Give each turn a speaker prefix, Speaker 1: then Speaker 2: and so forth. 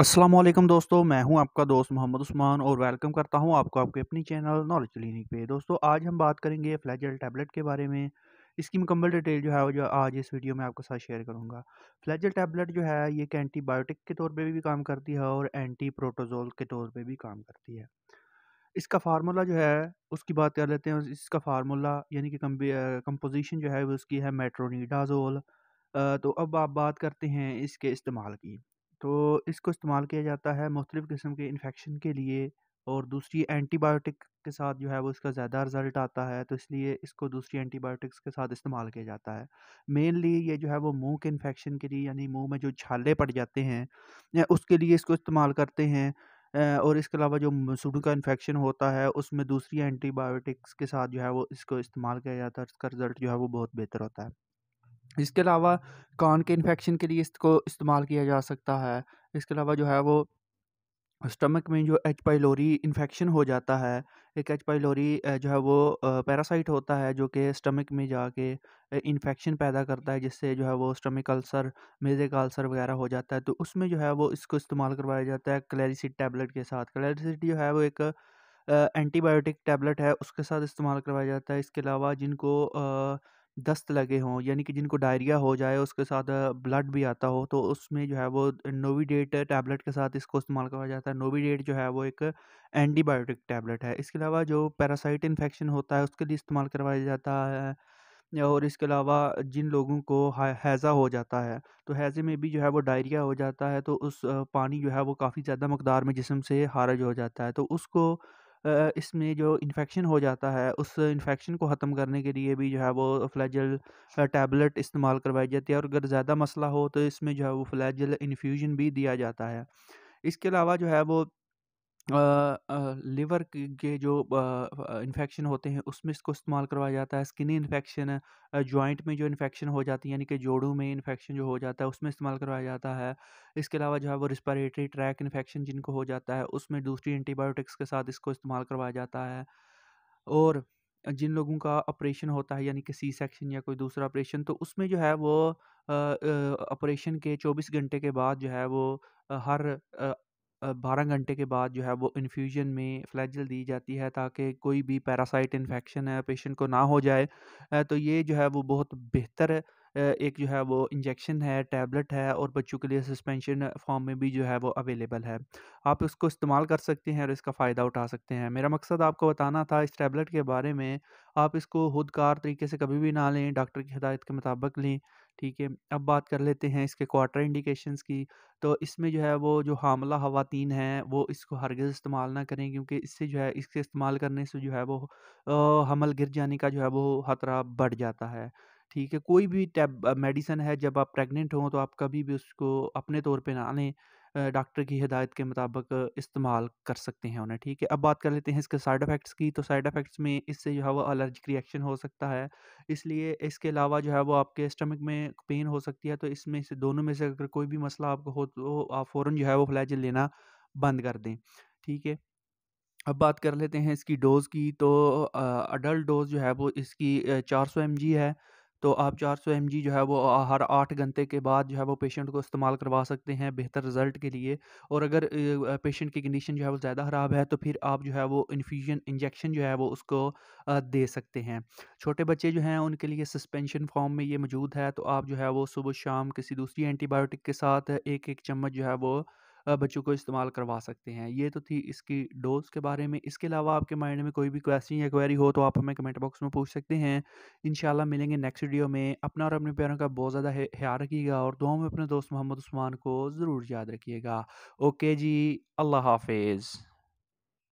Speaker 1: असलम दोस्तों मैं हूं आपका दोस्त मोहम्मद उस्मान और वेलकम करता हूं आपको आपके अपनी चैनल नॉलेज क्लिनिक पे दोस्तों आज हम बात करेंगे फ्लैजल टैबलेट के बारे में इसकी मुकम्मल डिटेल जो है वो जो आज इस वीडियो में आपके साथ शेयर करूंगा फ्लैजल टैबलेट जो है ये एक एंटीबायोटिक के तौर पे भी, भी काम करती है और एंटी प्रोटोजोल के तौर पर भी काम करती है इसका फार्मूला जो है उसकी बात कर लेते हैं इसका फार्मूला यानी कि कंपोजिशन जो है उसकी है मेट्रोनीडाजोल तो अब आप बात करते हैं इसके इस्तेमाल की तो इसको इस्तेमाल किया जाता है मुख्तलिफ़ किस्म के इन्फेक्शन के लिए और दूसरी एंटीबायोटिक के साथ जो है वो इसका ज़्यादा रिज़ल्ट आता है तो इसलिए इसको दूसरी एंटीबायोटिक्स के साथ इस्तेमाल किया जाता है मेनली ये जो है वो मुंह के इन्फेक्शन के लिए यानी मुंह में जो छाले पड़ जाते हैं उसके लिए इसको इस्तेमाल करते हैं और इसके अलावा जो मसूडू का इन्फेक्शन होता है उसमें दूसरी एंटीबायोटिक्स के साथ जो है वो इसको इस्तेमाल किया जाता है इसका रिज़ल्ट जो है वो बहुत बेहतर होता है इसके अलावा कान के इन्फेक्शन के लिए इसको इस्तेमाल किया जा सकता है इसके अलावा जो है वो स्टमक में जो एच पाइलोरी इन्फेक्शन हो जाता है एक एच पाइलोरी जो है वो पैरासाइट होता है जो कि स्टमक में जाके इन्फेक्शन पैदा करता है जिससे जो है वो स्टमक अल्सर मेजे का अल्सर वगैरह हो जाता है तो उसमें जो है वो इसको इस्तेमाल करवाया जाता है क्लैरिसिड टैबलेट के साथ क्लैरिसिड जो है वो एक एंटीबायोटिक टैबलेट है उसके साथ इस्तेमाल करवाया जाता है इसके अलावा जिनको आ, दस्त लगे हों यानी कि जिनको डायरिया हो जाए उसके साथ ब्लड भी आता हो तो उसमें जो है वो नोविडेट टैबलेट के साथ इसको इस्तेमाल करवाया जाता है नोविडेट जो है वो एक एंटीबायोटिक टैबलेट है इसके अलावा जो पैरासाइट इन्फेक्शन होता है उसके लिए इस्तेमाल करवाया जाता है और इसके अलावा जिन लोगों को हैज़ा हो जाता है तो हैज़े में भी जो है वो डायरिया हो जाता है तो उस पानी जो है वो काफ़ी ज़्यादा मकदार में जिसम से हारज हो जाता है तो उसको इसमें जो इन्फेक्शन हो जाता है उस इन्फेक्शन को ख़त्म करने के लिए भी जो है वो फ्लैजल टैबलेट इस्तेमाल करवाई जाती है और अगर ज़्यादा मसला हो तो इसमें जो है वो फ्लैजल इन्फ्यूजन भी दिया जाता है इसके अलावा जो है वो लिवर के जो इन्फेक्शन होते हैं उसमें इसको इस्तेमाल करवाया जाता है स्किन इन्फेक्शन जॉइंट में जो इन्फेक्शन हो जाती है यानी कि जोड़ों में इन्फेक्शन जो हो जाता है उसमें इस्तेमाल करवाया जाता है इसके अलावा जो है वो रिस्पायरेटरी ट्रैक इन्फेक्शन जिनको हो जाता है उसमें दूसरी एंटीबायोटिक्स के साथ इसको इस्तेमाल करवाया जाता है और जिन लोगों का ऑपरेशन होता है यानी कि सी सेक्शन या कोई दूसरा ऑपरेशन तो उसमें जो है वो ऑपरेशन के 24 घंटे के बाद जो है वो हर बारह घंटे के बाद जो है वो इन्फ्यूज़न में फ्लैजल दी जाती है ताकि कोई भी पैरासाइट इन्फेक्शन है पेशेंट को ना हो जाए। तो ये जो है वो बहुत बेहतर एक जो है वो इंजेक्शन है, टैबलेट है और बच्चों के लिए सस्पेंशन फ़ॉर्म में भी जो है वो अवेलेबल है। आप इसको इस्तेमाल कर सकते हैं और इसका फ़ायदा उठा सकते हैं। मेरा मकसद आपको बताना था इस टैबलेट के बारे में, आप इसको खुदकार तरीके से कभी भी ना लें, डॉक्टर की हिदायत के मुताबिक लें। ठीक है अब बात कर लेते हैं इसके क्वार्टर इंडिकेशंस की तो इसमें जो है वो जो हामला खातन हैं वो इसको हरगज़ इस्तेमाल ना करें क्योंकि इससे जो है इसके इस्तेमाल करने से जो है वो हमल गिर जाने का जो है वो ख़तरा बढ़ जाता है ठीक है कोई भी टैब मेडिसन है जब आप प्रेग्नेंट हों तो आप कभी भी उसको अपने तौर पे ना लें डॉक्टर की हिदायत के मुताबिक इस्तेमाल कर सकते हैं उन्हें ठीक है अब बात कर लेते हैं इसके साइड इफ़ेक्ट्स की तो साइड इफ़ेक्ट्स में इससे जो है वो एलर्जिक रिएक्शन हो सकता है इसलिए इसके अलावा जो है वो आपके स्टमक में पेन हो सकती है तो इसमें से दोनों में से अगर कोई भी मसला आपको हो तो आप फ़ौर जो है वो फ्लैजल लेना बंद कर दें ठीक है अब बात कर लेते हैं इसकी डोज़ की तो अडल्ट डोज़ जो है वो इसकी चार सौ एम है तो आप 400 सौ जो है वो हर आठ घंटे के बाद जो है वो पेशेंट को इस्तेमाल करवा सकते हैं बेहतर रिजल्ट के लिए और अगर पेशेंट की कंडीशन जो है वो ज़्यादा ख़राब है तो फिर आप जो है वो इन्फ्यूजन इंजेक्शन जो है वो उसको दे सकते हैं छोटे बच्चे जो हैं उनके लिए सस्पेंशन फॉर्म में ये मौजूद है तो आप जो है वो सुबह शाम किसी दूसरी एंटीबायोटिक के साथ एक एक चम्मच जो है वो बच्चों को इस्तेमाल करवा सकते हैं ये तो थी इसकी डोज के बारे में इसके अलावा आपके माइंड में कोई भी क्वेश्चन या क्वेरी हो तो आप हमें कमेंट बॉक्स में पूछ सकते हैं इन मिलेंगे नेक्स्ट वीडियो में अपना और अपने प्यारों का बहुत ज़्यादा ख्याल रखिएगा और दो में अपने दोस्त मोहम्मद उस्मान को ज़रूर याद रखिएगा ओके जी अल्लाह हाफिज़